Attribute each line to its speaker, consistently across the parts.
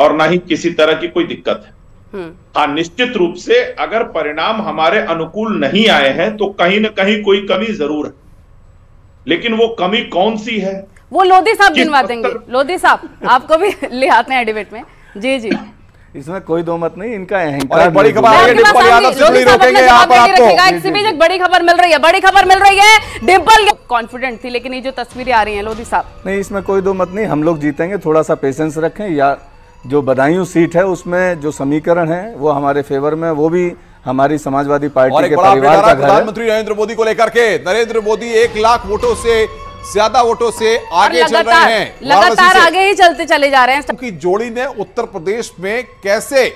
Speaker 1: और ना ही किसी तरह की कोई दिक्कत है हम्म। हाँ निश्चित रूप से अगर परिणाम हमारे अनुकूल नहीं आए हैं तो कहीं ना कहीं कोई कमी जरूर है लेकिन वो
Speaker 2: कमी कौन सी है
Speaker 3: वो लोधी साहब गिनवा देंगे मतलब? लोधी साहब आपको भी ले आते हैं डिबेट में जी जी
Speaker 2: इसमें कोई दो मत नहीं इनका बड़ी खबर डिम्पल
Speaker 3: बड़ी खबर मिल रही है बड़ी खबर मिल रही है डिम्पल कॉन्फिडेंट थी लेकिन ये जो तस्वीरें आ रही हैं लोधी साहब
Speaker 2: नहीं इसमें कोई दो मत नहीं हम लोग जीतेंगे थोड़ा सा पेशेंस रखें या जो बदायूं सीट है उसमें जो समीकरण है वो हमारे फेवर में वो भी हमारी समाजवादी पार्टी के परिवार का प्रधानमंत्री
Speaker 1: नरेंद्र मोदी को लेकर के नरेंद्र मोदी एक लाख वोटों से ज्यादा वोटों से आगे चल रहे हैं लगातार
Speaker 3: आगे ही चलते चले जा रहे हैं क्योंकि जोड़ी ने
Speaker 1: उत्तर प्रदेश में कैसे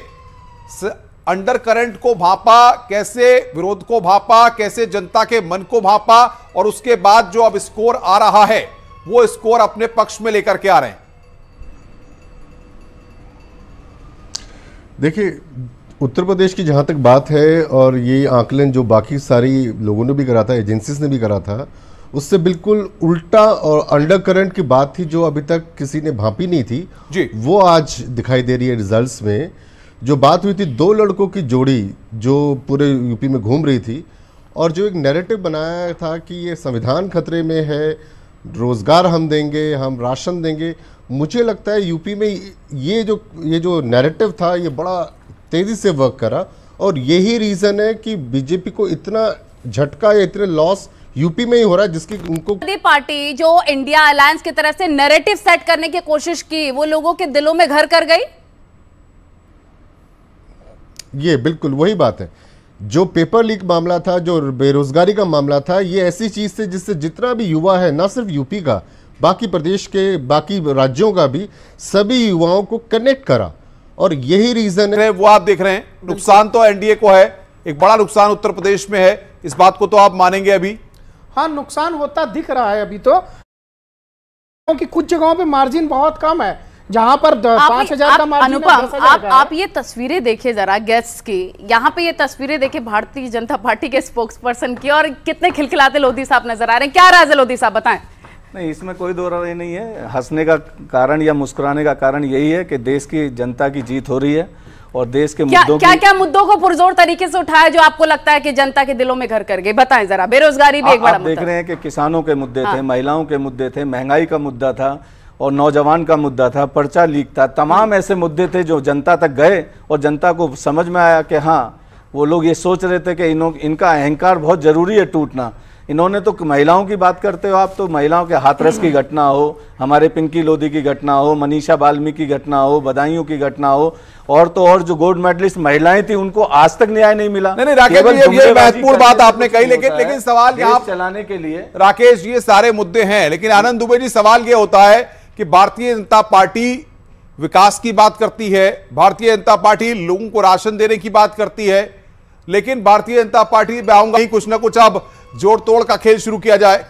Speaker 1: अंडर करंट को भापा कैसे विरोध को भापा कैसे जनता के मन को भापा और उसके बाद जो अब स्कोर आ रहा है वो स्कोर अपने पक्ष में लेकर के आ रहे हैं
Speaker 4: देखिए उत्तर प्रदेश की जहाँ तक बात है और ये आंकलन जो बाकी सारी लोगों ने भी करा था एजेंसीज ने भी करा था उससे बिल्कुल उल्टा और अंडर करंट की बात थी जो अभी तक किसी ने भापी नहीं थी जी वो आज दिखाई दे रही है रिजल्ट्स में जो बात हुई थी दो लड़कों की जोड़ी जो पूरे यूपी में घूम रही थी और जो एक नैरेटिव बनाया था कि ये संविधान खतरे में है रोज़गार हम देंगे हम राशन देंगे मुझे लगता है यूपी में ये जो ये जो नैरेटिव था ये बड़ा तेज़ी से वर्क करा और यही रीज़न है कि बीजेपी को इतना झटका या इतने लॉस यूपी में ही हो रहा है जिसकी उनको
Speaker 3: पार्टी जो इंडिया अलायंस की तरफ से नैरेटिव सेट करने की कोशिश की वो लोगों के दिलों में घर कर गई
Speaker 4: ये बिल्कुल वही बात है जो पेपर लीक मामला था जो बेरोजगारी का मामला था ये ऐसी चीज़ थी जिससे जितना भी युवा है ना सिर्फ यूपी का बाकी प्रदेश के बाकी राज्यों का भी सभी युवाओं को कनेक्ट करा और यही रीज़न है वो आप देख रहे हैं नुकसान तो एनडीए को है एक बड़ा
Speaker 1: नुकसान उत्तर प्रदेश में है इस बात को तो आप मानेंगे अभी हाँ नुकसान होता दिख रहा है अभी तो क्योंकि कुछ जगहों पे मार्जिन बहुत कम है जहाँ पर पांच हजार का अनुपम आप आप, आप
Speaker 3: ये तस्वीरें देखिए जरा गेस्ट की यहाँ पे ये तस्वीरें देखिए भारतीय जनता पार्टी के स्पोक्स पर्सन की और कितने खिलखिलाते लोधी साहब नजर आ रहे हैं क्या राज लोधी साहब बताएं
Speaker 2: नहीं इसमें कोई दो राय नहीं है हंसने का कारण या मुस्कुराने का कारण यही है कि देश की जनता की जीत हो रही है और देश के क्या, मुद्दों क्या
Speaker 3: क्या मुद्दों को पुरजोर तरीके से उठाया जो आपको लगता है कि जनता के दिलों में घर कर गए बताएं जरा बेरोजगारी भी आ, एक बड़ा आप देख रहे
Speaker 2: हैं कि किसानों के मुद्दे हाँ। थे महिलाओं के मुद्दे थे महंगाई का मुद्दा था और नौजवान का मुद्दा था पर्चा लीक था तमाम ऐसे मुद्दे थे जो जनता तक गए और जनता को समझ में आया कि हाँ वो लोग ये सोच रहे थे कि इनों इनका अहंकार बहुत ज़रूरी है टूटना इन्होंने तो महिलाओं की बात करते हो आप तो महिलाओं के हाथरस की घटना हो हमारे पिंकी लोधी की घटना हो मनीषा बाल्मी की घटना हो बदायूं की घटना हो और तो और जो गोल्ड मेडलिस्ट महिलाएं थी उनको आज तक न्याय नहीं मिला नहीं नहीं राकेश जी ये महत्वपूर्ण बात आपने कही लेकिन लेकिन सवाल चलाने के लिए राकेश ये सारे मुद्दे
Speaker 1: हैं लेकिन आनंद दुबे जी सवाल ये होता है कि भारतीय जनता पार्टी विकास की बात करती है भारतीय जनता पार्टी लोगों को राशन देने की बात करती है लेकिन भारतीय जनता पार्टी में आऊंगा ही कुछ ना कुछ अब जोड़ तोड़ का खेल शुरू किया जाए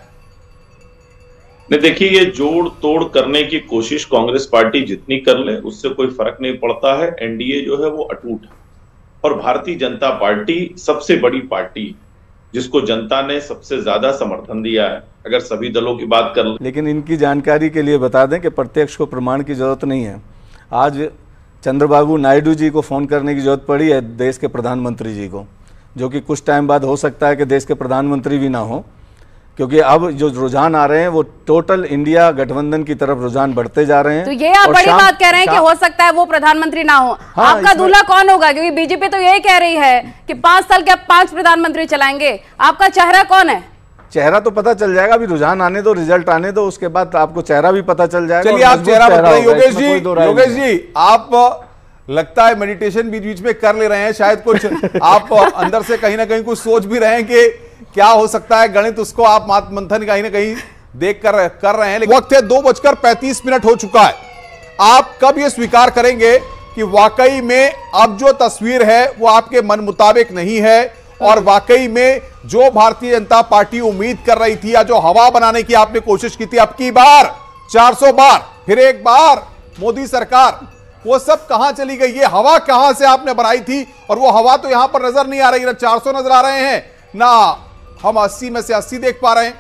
Speaker 1: नहीं देखिए ये जोड़ तोड़ करने की कोशिश कांग्रेस पार्टी जितनी कर ले उससे कोई फर्क नहीं पड़ता है एनडीए जो है वो अटूट है और भारतीय जनता पार्टी सबसे बड़ी पार्टी जिसको जनता ने सबसे ज्यादा समर्थन दिया है अगर सभी दलों की बात
Speaker 2: कर लेकिन इनकी जानकारी के लिए बता दें कि प्रत्यक्ष को प्रमाण की जरूरत नहीं है आज चंद्रबाबू नायडू जी को फ़ोन करने की जरूरत पड़ी है देश के प्रधानमंत्री जी को जो कि कुछ टाइम बाद हो सकता है कि देश के प्रधानमंत्री भी ना हो क्योंकि अब जो रुझान आ रहे हैं वो टोटल इंडिया गठबंधन की तरफ रुझान बढ़ते जा रहे हैं तो ये आप बड़ी बात कह रहे हैं कि हो
Speaker 3: सकता है वो प्रधानमंत्री ना हो हाँ, आपका दूल्हा कौन होगा क्योंकि बीजेपी तो यही कह रही है कि पांच साल के आप पांच प्रधानमंत्री चलाएंगे आपका चेहरा कौन है
Speaker 2: चेहरा तो पता चल जाएगा अभी रुझान आने दो रिजल्ट आने दो उसके बाद आपको चेहरा भी पता चल जाएगा चलिए आप चेहरा बता योगेश जी योगेश जी
Speaker 1: आप लगता है मेडिटेशन बीच बीच में कर ले रहे हैं शायद कुछ आप अंदर से कहीं ना कहीं कुछ सोच भी रहे हैं कि क्या हो सकता है गणित उसको आप मात मंथन कहीं ना कहीं देख कर कर रहे हैं लेकिन वक्त है दो बजकर पैंतीस मिनट हो चुका है आप कब ये स्वीकार करेंगे कि वाकई में अब जो तस्वीर है वो आपके मन मुताबिक नहीं है और वाकई में जो भारतीय जनता पार्टी उम्मीद कर रही थी या जो हवा बनाने की आपने कोशिश की थी अब की बार 400 बार फिर एक बार मोदी सरकार वो सब कहां चली गई ये हवा कहां से आपने बनाई थी और वो हवा तो यहां पर नजर नहीं आ रही ना 400 नजर आ रहे हैं ना हम 80 में से 80 देख पा रहे हैं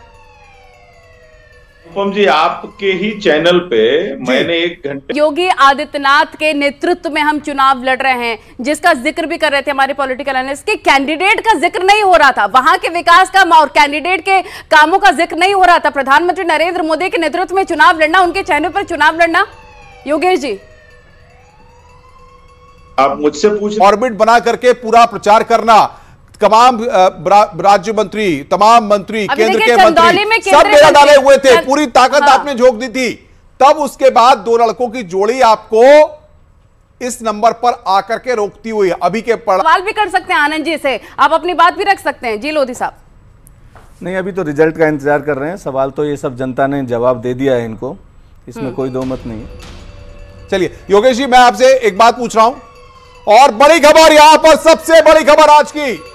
Speaker 1: जी आपके ही चैनल पे मैंने एक घंटे
Speaker 3: योगी आदित्यनाथ के नेतृत्व में हम चुनाव लड़ रहे हैं जिसका जिक्र भी कर रहे थे हमारे पॉलिटिकल एनालिस्ट के कैंडिडेट का जिक्र नहीं हो रहा था वहां के विकास का और कैंडिडेट के कामों का जिक्र नहीं हो रहा था प्रधानमंत्री नरेंद्र मोदी के नेतृत्व में चुनाव लड़ना उनके चैनल पर चुनाव लड़ना योगेश जी
Speaker 1: आप मुझसे पूछ ऑर्बिट बना करके पूरा प्रचार करना तमाम राज्य मंत्री तमाम मंत्री केंद्र के मंत्री सब मेरा डाले हुए थे पूरी ताकत हाँ। आपने झोंक दी थी तब उसके बाद दो लड़कों की जोड़ी आपको इस नंबर पर आकर के रोकती हुई
Speaker 2: अभी के पड़
Speaker 3: सवाल भी कर सकते हैं आनंद जी से आप अपनी बात भी रख सकते हैं जी लोधी साहब
Speaker 2: नहीं अभी तो रिजल्ट का इंतजार कर रहे हैं सवाल तो ये सब जनता ने जवाब दे दिया है इनको इसमें हम्म। कोई दो मत नहीं चलिए योगेश जी मैं आपसे एक बात पूछ रहा हूं और बड़ी खबर यहां पर सबसे बड़ी खबर आज की